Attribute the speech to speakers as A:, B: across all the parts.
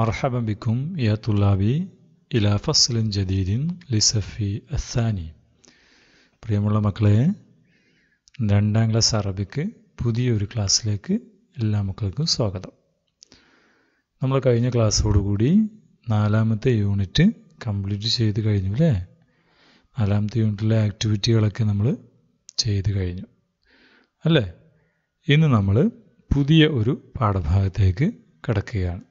A: مرحبا بكم يا طلابي إلى فصل جديد لصف الثاني പ്രിയമുള്ള മക്കളെ രണ്ടാം ക്ലാസ് അറബിക്ക് പുതിയൊരു ക്ലാസ്സിലേക്ക് എല്ലാ മക്കൾക്കും സ്വാഗതം നമ്മൾ കഴിഞ്ഞ ക്ലാസ്സോടുകൂടി നാലാമത്തെ യൂണിറ്റ് കംപ്ലീറ്റ് ചെയ്ത് കഴിഞ്ഞു അല്ലേ നാലാമത്തെ യൂണിറ്റിലെ ആക്ടിവിറ്റികളൊക്കെ നമ്മൾ ചെയ്ത് കഴിഞ്ഞു അല്ലേ ഇന്ന് നമ്മൾ പുതിയ ഒരു പാഠഭാഗത്തേക്ക് കടക്കുകയാണ്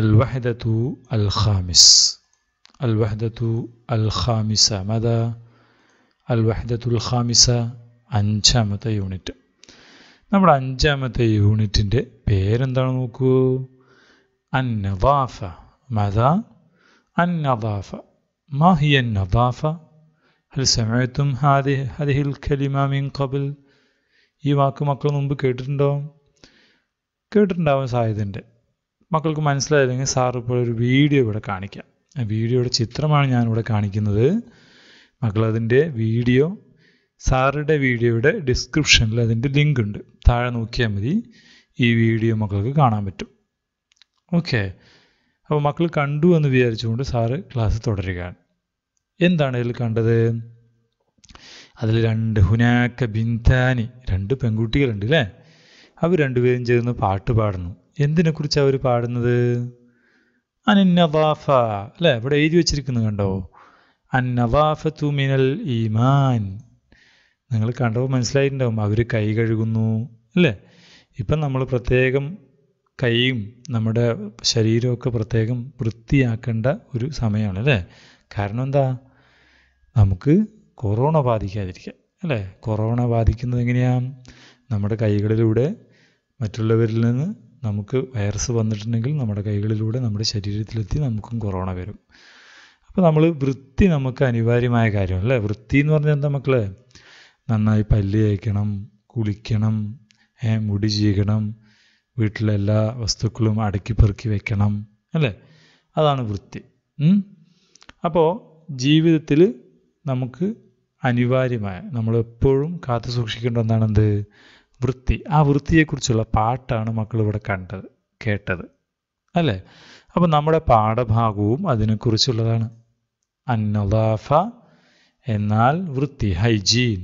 A: الوحدة الخامس الوحدة الخامسة ماذا؟ الوحدة الخامسة അഞ്ചാമത്തെ യൂണിറ്റ് നമ്മുടെ അഞ്ചാമത്തെ യൂണിറ്റിൻ്റെ പേരെന്താണ് നോക്കൂ അന്നദാഫ മത അന്നദാഫ മാഹിയ നദാഫ ഹൽ സമയത്തും ഹാദി ഹദിഹിൽ ഖലിമാമിൻ കബിൽ ഈ വാക്ക് മക്കൾ മുമ്പ് കേട്ടിട്ടുണ്ടോ കേട്ടിട്ടുണ്ടാവാൻ സാധ്യതയുണ്ട് മക്കൾക്ക് മനസ്സിലായില്ലെങ്കിൽ സാർ ഇപ്പോൾ ഒരു വീഡിയോ ഇവിടെ കാണിക്കാം ആ വീഡിയോയുടെ ചിത്രമാണ് ഞാനിവിടെ കാണിക്കുന്നത് മക്കളതിൻ്റെ വീഡിയോ സാറുടെ വീഡിയോയുടെ ഡിസ്ക്രിപ്ഷനിൽ അതിൻ്റെ ലിങ്ക് ഉണ്ട് താഴെ നോക്കിയാൽ മതി ഈ വീഡിയോ മക്കൾക്ക് കാണാൻ പറ്റും ഓക്കെ അപ്പോൾ മക്കൾ കണ്ടു എന്ന് വിചാരിച്ചുകൊണ്ട് സാറ് ക്ലാസ് തുടരുകയാണ് എന്താണ് ഇതിൽ കണ്ടത് അതിൽ രണ്ട് ഹുനാക്ക ബിന്താനി രണ്ട് പെൺകുട്ടികളുണ്ട് അല്ലേ അവർ രണ്ടുപേരും ചേർന്ന് പാട്ട് പാടുന്നു എന്തിനെക്കുറിച്ചാണ് അവർ പാടുന്നത് അന്നവാഫ അല്ലെ ഇവിടെ എഴുതി വെച്ചിരിക്കുന്നത് കണ്ടോ അന്നവാഫത്തു മിനൽ ഈമാൻ നിങ്ങൾ കണ്ടപ്പോൾ മനസ്സിലായിട്ടുണ്ടാവും അവർ കൈ കഴുകുന്നു അല്ലേ ഇപ്പം നമ്മൾ പ്രത്യേകം കൈയും നമ്മുടെ ശരീരമൊക്കെ പ്രത്യേകം വൃത്തിയാക്കേണ്ട ഒരു സമയമാണ് അല്ലേ കാരണം എന്താ നമുക്ക് കൊറോണ ബാധിക്കാതിരിക്കുക അല്ലേ കൊറോണ ബാധിക്കുന്നത് എങ്ങനെയാണ് നമ്മുടെ കൈകളിലൂടെ മറ്റുള്ളവരിൽ നിന്ന് നമുക്ക് വൈറസ് വന്നിട്ടുണ്ടെങ്കിൽ നമ്മുടെ കൈകളിലൂടെ നമ്മുടെ ശരീരത്തിലെത്തി നമുക്കും കൊറോണ വരും അപ്പോൾ നമ്മൾ വൃത്തി നമുക്ക് അനിവാര്യമായ കാര്യമാണ് അല്ലേ വൃത്തി എന്ന് പറഞ്ഞാൽ എന്താ മക്കളെ നന്നായി പല്ല് തേക്കണം കുളിക്കണം മുടി ചീകണം വീട്ടിലെ എല്ലാ വസ്തുക്കളും അടക്കി പെറുക്കി വെക്കണം അല്ലേ അതാണ് വൃത്തി അപ്പോൾ ജീവിതത്തിൽ നമുക്ക് അനിവാര്യമായ നമ്മൾ എപ്പോഴും കാത്തു സൂക്ഷിക്കേണ്ട ഒന്നാണെന്ത് വൃത്തി ആ വൃത്തിയെക്കുറിച്ചുള്ള പാട്ടാണ് മക്കൾ ഇവിടെ കണ്ടത് കേട്ടത് അല്ലേ അപ്പം നമ്മുടെ പാഠഭാഗവും അതിനെക്കുറിച്ചുള്ളതാണ് അന്നദാഫ എന്നാൽ വൃത്തി ഹൈജീൻ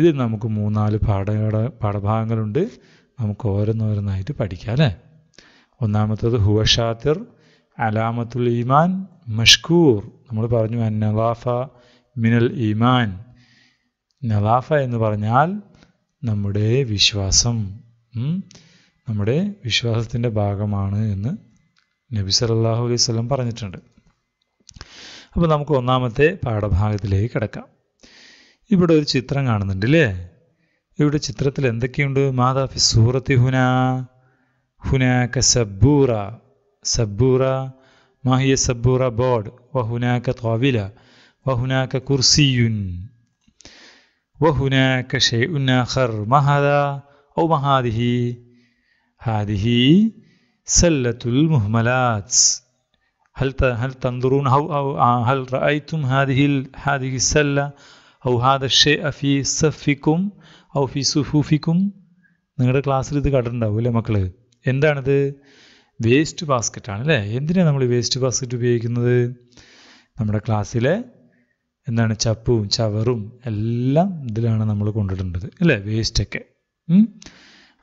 A: ഇത് നമുക്ക് മൂന്നാല് പാഠ പാഠഭാഗങ്ങളുണ്ട് നമുക്ക് ഓരോന്നോരോന്നായിട്ട് പഠിക്കാം അല്ലേ ഒന്നാമത്തത് ഹുവ അലാമത്തുൽ ഈമാൻ മഷ്കൂർ നമ്മൾ പറഞ്ഞു അന്നദാഫ മിനൽ ഈമാൻ നവാഫ എന്ന് പറഞ്ഞാൽ നമ്മുടെ വിശ്വാസം നമ്മുടെ വിശ്വാസത്തിൻ്റെ ഭാഗമാണ് എന്ന് നബി സല്ലാഹു അലൈഹി സ്വലം പറഞ്ഞിട്ടുണ്ട് അപ്പോൾ നമുക്ക് ഒന്നാമത്തെ പാഠഭാഗത്തിലേക്ക് കിടക്കാം ഇവിടെ ഒരു ചിത്രം കാണുന്നുണ്ട് അല്ലേ ഇവിടെ ചിത്രത്തിൽ എന്തൊക്കെയുണ്ട് മാതാഫി സൂറത്തി ഹുന ഹുനാക്ക സബ്ബൂറ സബ്ബൂറ മാഹിയ സബ്ബൂറ ബോർഡ് വ ഹുനാക്ക തോവില വ ഹുനാക്ക കുർസിയുൻ وهناك شيء آخر ما هذا أو ما هذه هذه سلة المهملات هل هل تنظرون أو, أو هل رأيتم هذه هذه السلة أو هذا الشيء في صفكم أو في صفوفكم നിങ്ങളുടെ ക്ലാസ്സിൽ ഇത് കണ്ടിട്ടുണ്ടാവും അല്ലേ മക്കള് എന്താണിത് വേസ്റ്റ് ആണ് അല്ലേ എന്തിനാണ് നമ്മൾ വേസ്റ്റ് ബാസ്ക്കറ്റ് ഉപയോഗിക്കുന്നത് നമ്മുടെ ക്ലാസ്സിലെ എന്താണ് ചപ്പും ചവറും എല്ലാം ഇതിലാണ് നമ്മൾ കൊണ്ടിടേണ്ടത് അല്ലേ വേസ്റ്റൊക്കെ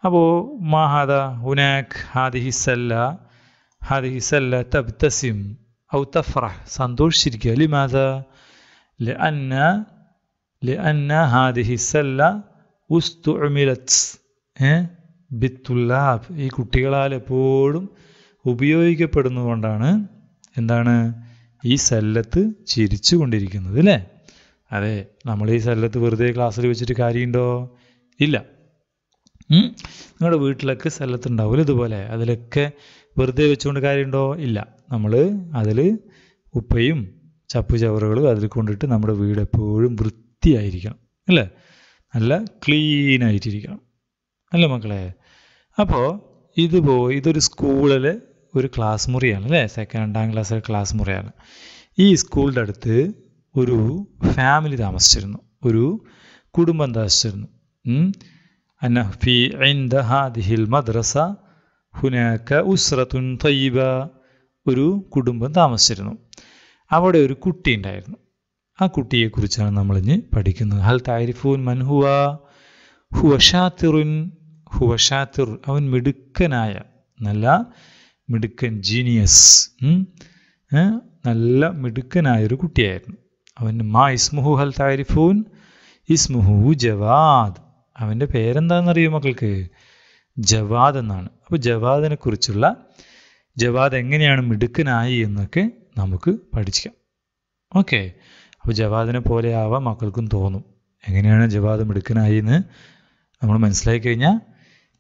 A: അപ്പോൾ മാഹാദ ഹുനാഖ് ഹാദി ഹിസല്ല ഹാദി ഹിസല്ല തബ്തസിം ഔ തഫ്രഹ് സന്തോഷിച്ചിരിക്കുക ലിമാത ല അന്ന ല അന്ന ഹാദി ഹിസല്ല ബിത്തുല്ലാബ് ഈ കുട്ടികളാൽ എപ്പോഴും ഉപയോഗിക്കപ്പെടുന്നതുകൊണ്ടാണ് എന്താണ് ഈ സല്ലത്ത് ചിരിച്ചു കൊണ്ടിരിക്കുന്നത് അല്ലേ അതെ നമ്മൾ ഈ സല്ലത്ത് വെറുതെ ക്ലാസ്സിൽ വെച്ചിട്ട് കാര്യമുണ്ടോ ഇല്ല നിങ്ങളുടെ വീട്ടിലൊക്കെ സല്ലത്ത് ഉണ്ടാവില്ല ഇതുപോലെ അതിലൊക്കെ വെറുതെ വെച്ചുകൊണ്ട് കാര്യമുണ്ടോ ഇല്ല നമ്മൾ അതിൽ ഉപ്പയും ചപ്പു ചവറുകളും അതിൽ കൊണ്ടിട്ട് നമ്മുടെ വീട് എപ്പോഴും വൃത്തിയായിരിക്കണം അല്ലേ നല്ല ക്ലീൻ ആയിട്ടിരിക്കണം അല്ലേ മക്കളെ അപ്പോൾ ഇതുപോ ഇതൊരു സ്കൂളിലെ ഒരു ക്ലാസ് മുറിയാണ് അല്ലേ സെക്കൻഡ് രണ്ടാം ക്ലാസ്സിലെ ക്ലാസ് മുറിയാണ് ഈ സ്കൂളിൻ്റെ അടുത്ത് ഒരു ഫാമിലി താമസിച്ചിരുന്നു ഒരു കുടുംബം താമസിച്ചിരുന്നു ഹാദിഹിൽ മദ്രസ ഹുനാക്ക ഉസ്രത്തുൻ തയ്യബ ഒരു കുടുംബം താമസിച്ചിരുന്നു അവിടെ ഒരു കുട്ടി ഉണ്ടായിരുന്നു ആ കുട്ടിയെക്കുറിച്ചാണ് നമ്മളിഞ്ഞ് പഠിക്കുന്നത് ഹൽ താരിഫുൻ മൻഹുവ ഹുവഷാത്തിറുൻ ഹുവഷാത്തിർ അവൻ മിടുക്കനായ നല്ല മിടുക്കൻ ജീനിയസ് നല്ല മിടുക്കനായൊരു കുട്ടിയായിരുന്നു അവൻ മാ ഇസ്മുഹു ഹൽ താരിഫൂൻ ഇസ്മുഹു ജവാദ് അവൻ്റെ പേരെന്താണെന്നറിയോ മക്കൾക്ക് ജവാദ് എന്നാണ് അപ്പോൾ ജവാദിനെ കുറിച്ചുള്ള ജവാദ് എങ്ങനെയാണ് മിടുക്കനായി എന്നൊക്കെ നമുക്ക് പഠിക്കാം ഓക്കെ അപ്പോൾ ജവാദിനെ പോലെ ആവാം മക്കൾക്കും തോന്നും എങ്ങനെയാണ് ജവാദ് മിടുക്കനായി എന്ന് നമ്മൾ മനസ്സിലാക്കി കഴിഞ്ഞാൽ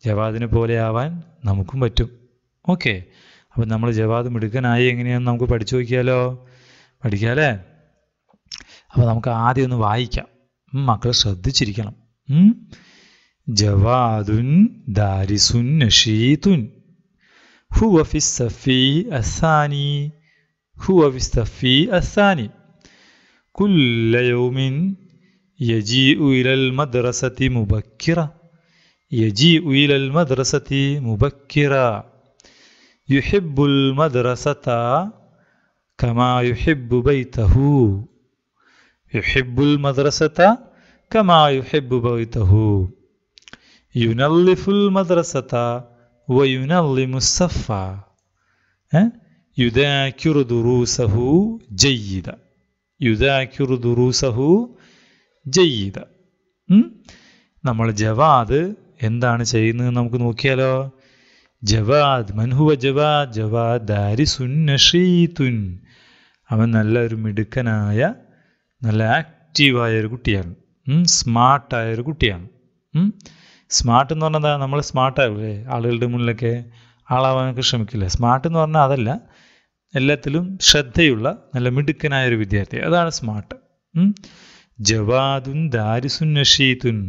A: ജവാദിനെ പോലെ ആവാൻ നമുക്കും പറ്റും ഓക്കെ അപ്പം നമ്മൾ ജവാദ് മിടുക്കനായി എങ്ങനെയാണെന്ന് നമുക്ക് പഠിച്ചു നോക്കിയാലോ പഠിക്കാമല്ലേ അപ്പോൾ നമുക്ക് ആദ്യം ഒന്ന് വായിക്കാം മക്കൾ ശ്രദ്ധിച്ചിരിക്കണം ജവാദുൻ ദാരിസുൻ നഷീതുൻ ഹുവ ഫി സഫി അസാനി ഹുവ ഫി സഫി അസാനി കുല്ലയോമിൻ യജി ഉയിലൽ മദ്രസത്തി മുബക്കിറ യജി ഉയിലൽ മദ്രസത്തി മുബക്കിറ യുഹിബുൽ മദ്രസത കമാ യുഹിബു ബൈതഹു യുഹിബുൽ മദ്രസത കമാ യുഹിബു ബൈതഹു യുനല്ലിഫുൽ മദ്രസത വയുനല്ലി മുസ്സഫ യുദാക്കിറു ദുറൂസഹു ജയ്യിദ യുദാക്കിറു ദുറൂസഹു ജയ്യിദ നമ്മൾ ജവാദ് എന്താണ് ചെയ്യുന്നത് നമുക്ക് നോക്കിയാലോ ജവാദ് മൻഹുവ ജവാദ് ജവാദ് സുന്നഷീതുൻ അവൻ നല്ല ഒരു മിടുക്കനായ നല്ല ആക്റ്റീവായ ഒരു കുട്ടിയാണ് സ്മാർട്ടായ ഒരു കുട്ടിയാണ് സ്മാർട്ട് എന്ന് പറഞ്ഞാൽ നമ്മൾ സ്മാർട്ടാവില്ലേ ആളുകളുടെ മുന്നിലൊക്കെ ആളാവാനൊക്കെ ശ്രമിക്കില്ല സ്മാർട്ട് എന്ന് പറഞ്ഞാൽ അതല്ല എല്ലാത്തിലും ശ്രദ്ധയുള്ള നല്ല മിടുക്കനായ ഒരു വിദ്യാർത്ഥി അതാണ് സ്മാർട്ട് ജവാദുൻ നഷീതുൻ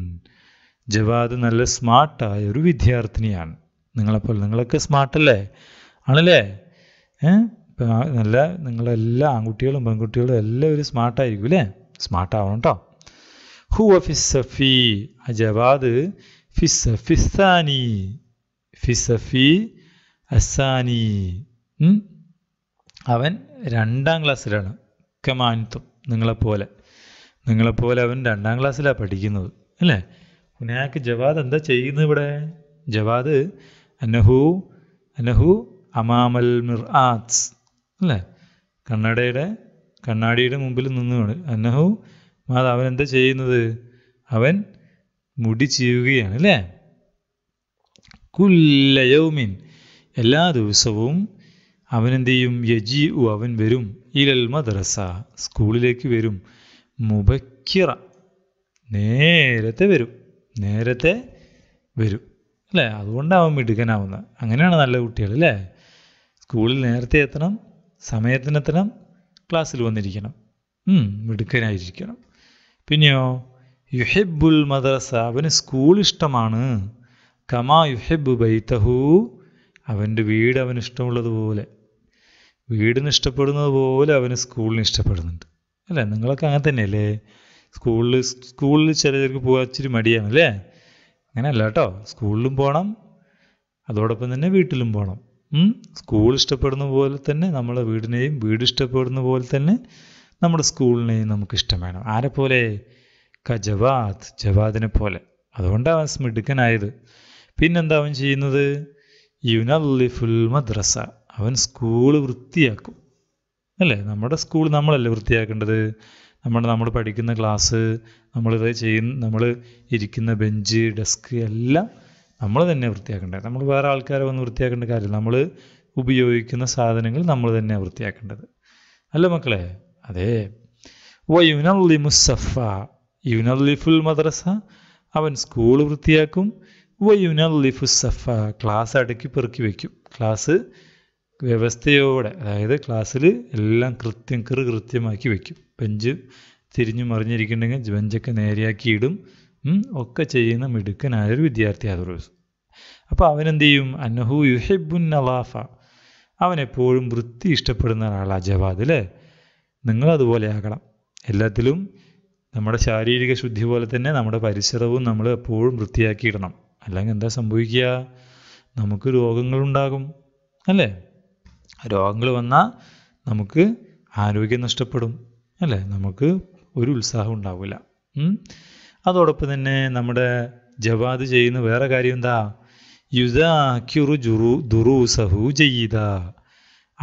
A: ജവാദ് നല്ല സ്മാർട്ടായ ഒരു വിദ്യാർത്ഥിനിയാണ് നിങ്ങളെപ്പോലെ നിങ്ങളൊക്കെ സ്മാർട്ടല്ലേ ആണല്ലേ നല്ല നിങ്ങളെല്ലാ ആൺകുട്ടികളും പെൺകുട്ടികളും എല്ലാവരും സ്മാർട്ടായിരിക്കും അല്ലേ സ്മാർട്ടാവണം കേട്ടോ ഹുവ ഫിസഫി ആ ജവാദ് ഫിസഫിസാനി ഫിസഫി അസാനി അവൻ രണ്ടാം ക്ലാസ്സിലാണ് കമാനിത്വം നിങ്ങളെപ്പോലെ നിങ്ങളെപ്പോലെ അവൻ രണ്ടാം ക്ലാസ്സിലാണ് പഠിക്കുന്നത് അല്ലേ ഹുനാക്ക് ജവാദ് എന്താ ചെയ്യുന്നത് ഇവിടെ ജവാദ് അനഹു അനഹു അമാമൽ മിർ ആത്സ് അല്ലേ കണ്ണടയുടെ കണ്ണാടിയുടെ മുമ്പിൽ നിന്നുകൊണ്ട് അനഹു മാത അവൻ എന്താ ചെയ്യുന്നത് അവൻ മുടി ചെയ്യുകയാണ് അല്ലേ കുല്ലയൗമിൻ എല്ലാ ദിവസവും അവൻ ചെയ്യും യജി ഉ അവൻ വരും ഇലൽ മദ്രസ സ്കൂളിലേക്ക് വരും മുബക്കിറ നേരത്തെ വരും നേരത്തെ വരും അല്ലേ അതുകൊണ്ടാവും മിടുക്കനാവുന്നത് അങ്ങനെയാണ് നല്ല കുട്ടികൾ അല്ലേ സ്കൂളിൽ നേരത്തെ എത്തണം സമയത്തിനെത്തണം ക്ലാസ്സിൽ വന്നിരിക്കണം മിടുക്കനായിരിക്കണം പിന്നെയോ യുഹെബുൽ മദ്രസ അവന് സ്കൂൾ ഇഷ്ടമാണ് കമാ യുഹെബ് ബൈത്തഹു അവൻ്റെ വീട് അവന് ഇഷ്ടമുള്ളതുപോലെ വീടിന് ഇഷ്ടപ്പെടുന്നത് പോലെ അവന് സ്കൂളിന് ഇഷ്ടപ്പെടുന്നുണ്ട് അല്ലേ നിങ്ങളൊക്കെ അങ്ങനെ തന്നെയല്ലേ സ്കൂളിൽ സ്കൂളിൽ ചിലർക്ക് പോകാൻ ഇച്ചിരി മടിയാണ് അല്ലേ അങ്ങനെയല്ല കേട്ടോ സ്കൂളിലും പോകണം അതോടൊപ്പം തന്നെ വീട്ടിലും പോകണം സ്കൂൾ ഇഷ്ടപ്പെടുന്ന പോലെ തന്നെ നമ്മളെ വീടിനെയും വീട് ഇഷ്ടപ്പെടുന്ന പോലെ തന്നെ നമ്മുടെ സ്കൂളിനെയും നമുക്ക് ഇഷ്ടം വേണം ആരെ പോലെ ക ജവാദ് ജവാദിനെ പോലെ അതുകൊണ്ടാണ് അവൻ സ്മിടുക്കനായത് പിന്നെന്താ അവൻ ചെയ്യുന്നത് യുനല്ലിഫുൽ മദ്രസ അവൻ സ്കൂൾ വൃത്തിയാക്കും അല്ലേ നമ്മുടെ സ്കൂൾ നമ്മളല്ലേ വൃത്തിയാക്കേണ്ടത് നമ്മൾ നമ്മൾ പഠിക്കുന്ന ക്ലാസ് നമ്മളിത് ചെയ്യുന്ന നമ്മൾ ഇരിക്കുന്ന ബെഞ്ച് ഡെസ്ക് എല്ലാം നമ്മൾ തന്നെ വൃത്തിയാക്കേണ്ടത് നമ്മൾ വേറെ ആൾക്കാരെ വന്ന് വൃത്തിയാക്കേണ്ട കാര്യം നമ്മൾ ഉപയോഗിക്കുന്ന സാധനങ്ങൾ നമ്മൾ തന്നെ വൃത്തിയാക്കേണ്ടത് അല്ല മക്കളെ അതെ വ യുനല്ലിമുസഫ യുനല്ലിഫുൽ മദ്രസ അവൻ സ്കൂൾ വൃത്തിയാക്കും വ യുനല്ലിഫുസഫ ക്ലാസ് അടുക്കി പെറുക്കി വയ്ക്കും ക്ലാസ് വ്യവസ്ഥയോടെ അതായത് ക്ലാസ്സിൽ എല്ലാം കൃത്യം കൃ കൃത്യമാക്കി വെക്കും ബെഞ്ച് തിരിഞ്ഞു മറിഞ്ഞിരിക്കുന്നുണ്ടെങ്കിൽ ബെഞ്ചൊക്കെ നേരെയാക്കി ഇടും ഒക്കെ ചെയ്യുന്ന മിടുക്കനായൊരു വിദ്യാർത്ഥി ദിവസം അപ്പോൾ അവനെന്ത് ചെയ്യും അന്നഹു യുഹെബുൻ നലാഫ അവനെപ്പോഴും വൃത്തി ഇഷ്ടപ്പെടുന്ന ഒരാളാണ് ജവാദ് അല്ലേ നിങ്ങളതുപോലെ ആകണം എല്ലാത്തിലും നമ്മുടെ ശാരീരിക ശുദ്ധി പോലെ തന്നെ നമ്മുടെ പരിസരവും നമ്മൾ എപ്പോഴും വൃത്തിയാക്കിയിടണം അല്ലെങ്കിൽ എന്താ സംഭവിക്കുക നമുക്ക് രോഗങ്ങളുണ്ടാകും അല്ലേ രോഗങ്ങൾ വന്നാൽ നമുക്ക് ആരോഗ്യം നഷ്ടപ്പെടും അല്ലേ നമുക്ക് ഒരു ഉത്സാഹം ഉണ്ടാവില്ല അതോടൊപ്പം തന്നെ നമ്മുടെ ജവാദ് ചെയ്യുന്ന വേറെ കാര്യം എന്താ യുദാക്യുറു ജുറു ദുറൂസഹു ചെയ്ത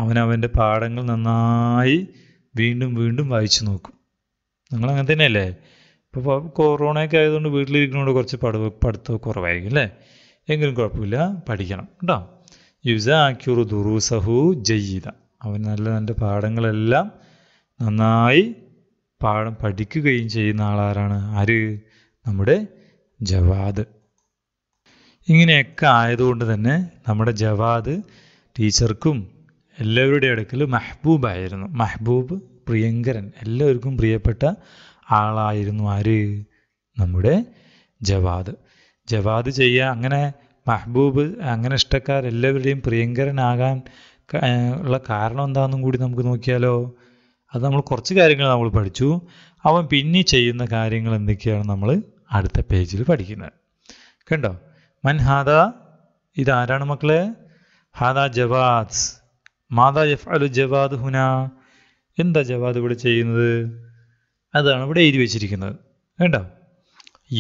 A: അവനവൻ്റെ പാഠങ്ങൾ നന്നായി വീണ്ടും വീണ്ടും വായിച്ചു നോക്കും നിങ്ങൾ അങ്ങനെ തന്നെയല്ലേ ഇപ്പോൾ കൊറോണയൊക്കെ ആയതുകൊണ്ട് വീട്ടിലിരിക്കുന്നതുകൊണ്ട് കുറച്ച് പഠിവ് പഠിത്തം കുറവായിരിക്കും അല്ലേ എങ്കിലും കുഴപ്പമില്ല പഠിക്കണം കേട്ടോ യുസാക്യുറു ദുറൂസഹു ജയ്യീത അവൻ നല്ല നല്ല പാഠങ്ങളെല്ലാം നന്നായി പാഠം പഠിക്കുകയും ചെയ്യുന്ന ആളാരാണ് ആര് നമ്മുടെ ജവാദ് ഇങ്ങനെയൊക്കെ ആയതുകൊണ്ട് തന്നെ നമ്മുടെ ജവാദ് ടീച്ചർക്കും എല്ലാവരുടെ അടുക്കൽ മെഹബൂബായിരുന്നു മെഹബൂബ് പ്രിയങ്കരൻ എല്ലാവർക്കും പ്രിയപ്പെട്ട ആളായിരുന്നു ആര് നമ്മുടെ ജവാദ് ജവാദ് ചെയ്യുക അങ്ങനെ മഹബൂബ് അങ്ങനെ ഇഷ്ടക്കാർ എല്ലാവരുടെയും പ്രിയങ്കരനാകാൻ ഉള്ള കാരണം എന്താണെന്നും കൂടി നമുക്ക് നോക്കിയാലോ അത് നമ്മൾ കുറച്ച് കാര്യങ്ങൾ നമ്മൾ പഠിച്ചു അവൻ പിന്നെ ചെയ്യുന്ന കാര്യങ്ങൾ എന്തൊക്കെയാണ് നമ്മൾ അടുത്ത പേജിൽ പഠിക്കുന്നത് കണ്ടോ മൻ ഹാദ ഇതാരാണ് മക്കളെ ഹാദ ജവാദ് മാതാ ജഫ് അലു ജവാദ് ഹുന എന്താ ജവാദ് ഇവിടെ ചെയ്യുന്നത് അതാണ് ഇവിടെ എഴുതി വെച്ചിരിക്കുന്നത് കണ്ടോ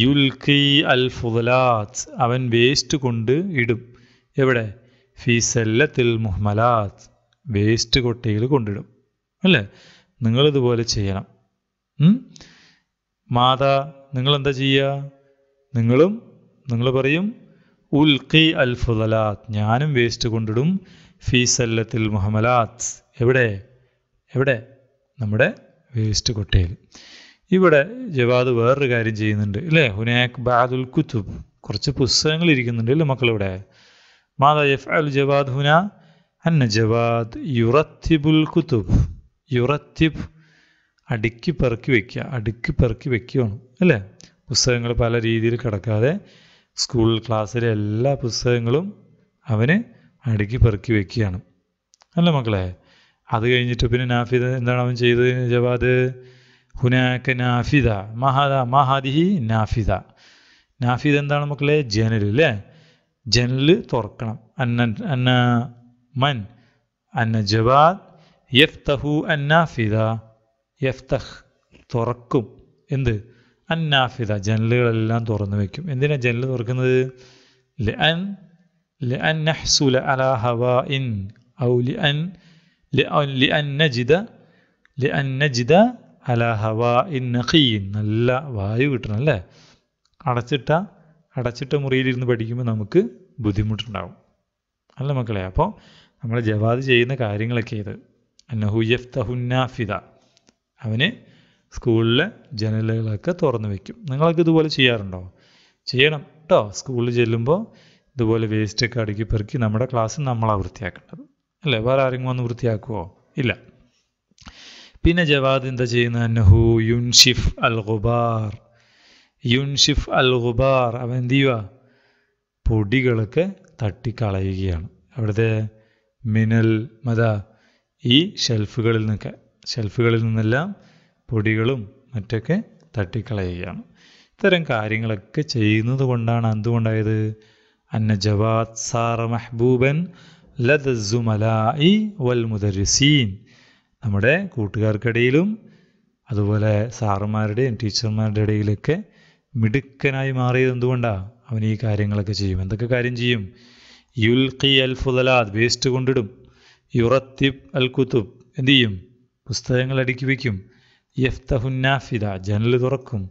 A: യുൽഖി അൽ ഫുദലാത്ത് അവൻ വേസ്റ്റ് കൊണ്ട് ഇടും എവിടെ ഫീ സെല്ലത്തിൽ മുഹ്മലാത്ത് വേസ്റ്റ് കൊട്ടയിൽ കൊണ്ടിടും അല്ലേ നിങ്ങളിതുപോലെ ചെയ്യണം മാതാ നിങ്ങളെന്താ ചെയ്യുക നിങ്ങളും നിങ്ങൾ പറയും ഉൽഖി അൽ ഫുദലാത്ത് ഞാനും വേസ്റ്റ് കൊണ്ടിടും ഫീ സല്ലത്തിൽ മുഹമലാത്ത് എവിടെ എവിടെ നമ്മുടെ വേസ്റ്റ് കൊട്ടയിൽ ഇവിടെ ജവാദ് വേറൊരു കാര്യം ചെയ്യുന്നുണ്ട് അല്ലേ ഹുനാക് ബാദുൽ കുത്തുബ് കുറച്ച് പുസ്തകങ്ങൾ ഇരിക്കുന്നുണ്ട് അല്ലേ മക്കളിവിടെ മാതാ എഫ് അൽ ജവാദ് ഹുന അന്ന ജവാദ് യുറത്തിബുൽ കുത്തുബ് യുറത്തിബ് അടുക്കി പെറുക്കി വെക്കുക അടുക്കി പെറുക്കി വെക്കുകയാണ് അല്ലേ പുസ്തകങ്ങൾ പല രീതിയിൽ കിടക്കാതെ സ്കൂൾ ക്ലാസ്സിലെ എല്ലാ പുസ്തകങ്ങളും അവന് അടുക്കി പെറുക്കി വെക്കുകയാണ് അല്ല മക്കളെ അത് കഴിഞ്ഞിട്ട് പിന്നെ നാഫിദ് എന്താണ് അവൻ ചെയ്തത് ജവാദ് ഹുനാക്ക് നാഫിദ മഹാദ മഹാദിഹി നാഫിദ നാഫിദ എന്താണ് മക്കളെ ജനൽ അല്ലേ ജനൽ തുറക്കണം അന്ന അന്ന മൻ അന്ന ജവാദ് യഫ്തഹു അന്നാഫിദ യഫ്തഹ് തുറക്കും എന്ത് അന്നാഫിദ ജനലുകളെല്ലാം തുറന്നു വയ്ക്കും എന്തിനാണ് ജനൽ തുറക്കുന്നത് ലഅൻ ലഅൻ നഹ്സുല അലാ ഹവാ ഇൻ ഔ ലഅൻ ലഅൻ നജിദ ലഅൻ നജിദ അല ഇൻ ഇന്നഖീൻ നല്ല വായു കിട്ടണം അല്ലേ അടച്ചിട്ട അടച്ചിട്ട മുറിയിലിരുന്ന് പഠിക്കുമ്പോൾ നമുക്ക് ബുദ്ധിമുട്ടുണ്ടാവും അല്ല മക്കളെ അപ്പോൾ നമ്മൾ ജവാദ് ചെയ്യുന്ന കാര്യങ്ങളൊക്കെ ഇത് അന്നഹുയഫ് തഹുന്നാഫിദ അവന് സ്കൂളിലെ ജനലുകളൊക്കെ തുറന്നു വെക്കും നിങ്ങളൊക്കെ ഇതുപോലെ ചെയ്യാറുണ്ടോ ചെയ്യണം കേട്ടോ സ്കൂളിൽ ചെല്ലുമ്പോൾ ഇതുപോലെ വേസ്റ്റൊക്കെ അടുക്കി പെറുക്കി നമ്മുടെ ക്ലാസ് നമ്മളാണ് വൃത്തിയാക്കേണ്ടത് അല്ലേ വേറെ ആരെങ്കിലും വന്ന് വൃത്തിയാക്കുമോ ഇല്ല പിന്നെ ജവാദ് എന്താ ചെയ്യുന്നത് നഹു യുൻഷിഫ് അൽ ഗുബാർ യുൻഷിഫ് അൽ ഗുബാർ അവൻ എന്ത് ചെയ്യുക പൊടികളൊക്കെ തട്ടിക്കളയുകയാണ് അവിടുത്തെ മിനൽ മത ഈ ഷെൽഫുകളിൽ നിന്നൊക്കെ ഷെൽഫുകളിൽ നിന്നെല്ലാം പൊടികളും മറ്റൊക്കെ തട്ടിക്കളയുകയാണ് ഇത്തരം കാര്യങ്ങളൊക്കെ ചെയ്യുന്നത് കൊണ്ടാണ് എന്തുകൊണ്ടായത് അന്ന ജവാദ് സാർ മെഹബൂബൻ ലദ് വൽ മുദരിസീൻ നമ്മുടെ കൂട്ടുകാർക്കിടയിലും അതുപോലെ സാറുമാരുടെയും ടീച്ചർമാരുടെ ഇടയിലൊക്കെ മിടുക്കനായി മാറിയത് എന്തുകൊണ്ടാണ് അവൻ ഈ കാര്യങ്ങളൊക്കെ ചെയ്യും എന്തൊക്കെ കാര്യം ചെയ്യും യുൽഖി അൽ ഫുദലാദ് വേസ്റ്റ് കൊണ്ടിടും യുറത്തിബ് അൽ കുത്തുബ് എന്തു ചെയ്യും പുസ്തകങ്ങൾ അടുക്കി വയ്ക്കും യഫ്തഹുന്നാഫിദ ജനൽ തുറക്കും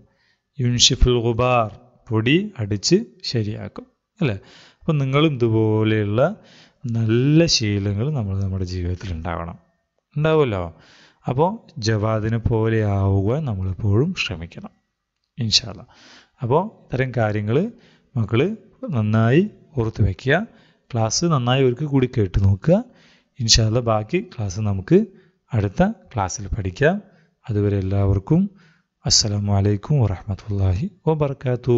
A: യുൻഷിഫുൽ ഗുബാർ പൊടി അടിച്ച് ശരിയാക്കും അല്ലേ അപ്പം നിങ്ങളും ഇതുപോലെയുള്ള നല്ല ശീലങ്ങൾ നമ്മൾ നമ്മുടെ ജീവിതത്തിൽ ഉണ്ടാകണം ഉണ്ടാവുമല്ലോ അപ്പോൾ ജവാദിനെ പോലെ ആവുക നമ്മളെപ്പോഴും ശ്രമിക്കണം ഇൻഷാല്ല അപ്പോൾ ഇത്തരം കാര്യങ്ങൾ മക്കൾ നന്നായി ഓർത്ത് വയ്ക്കുക ക്ലാസ് നന്നായി ഒരുക്ക് കൂടി കേട്ട് നോക്കുക ഇൻഷാല്ല ബാക്കി ക്ലാസ് നമുക്ക് അടുത്ത ക്ലാസ്സിൽ പഠിക്കാം അതുവരെ എല്ലാവർക്കും അസ്സലാമലൈക്കും വറഹമത്തല്ലാഹി വബർക്കാത്തു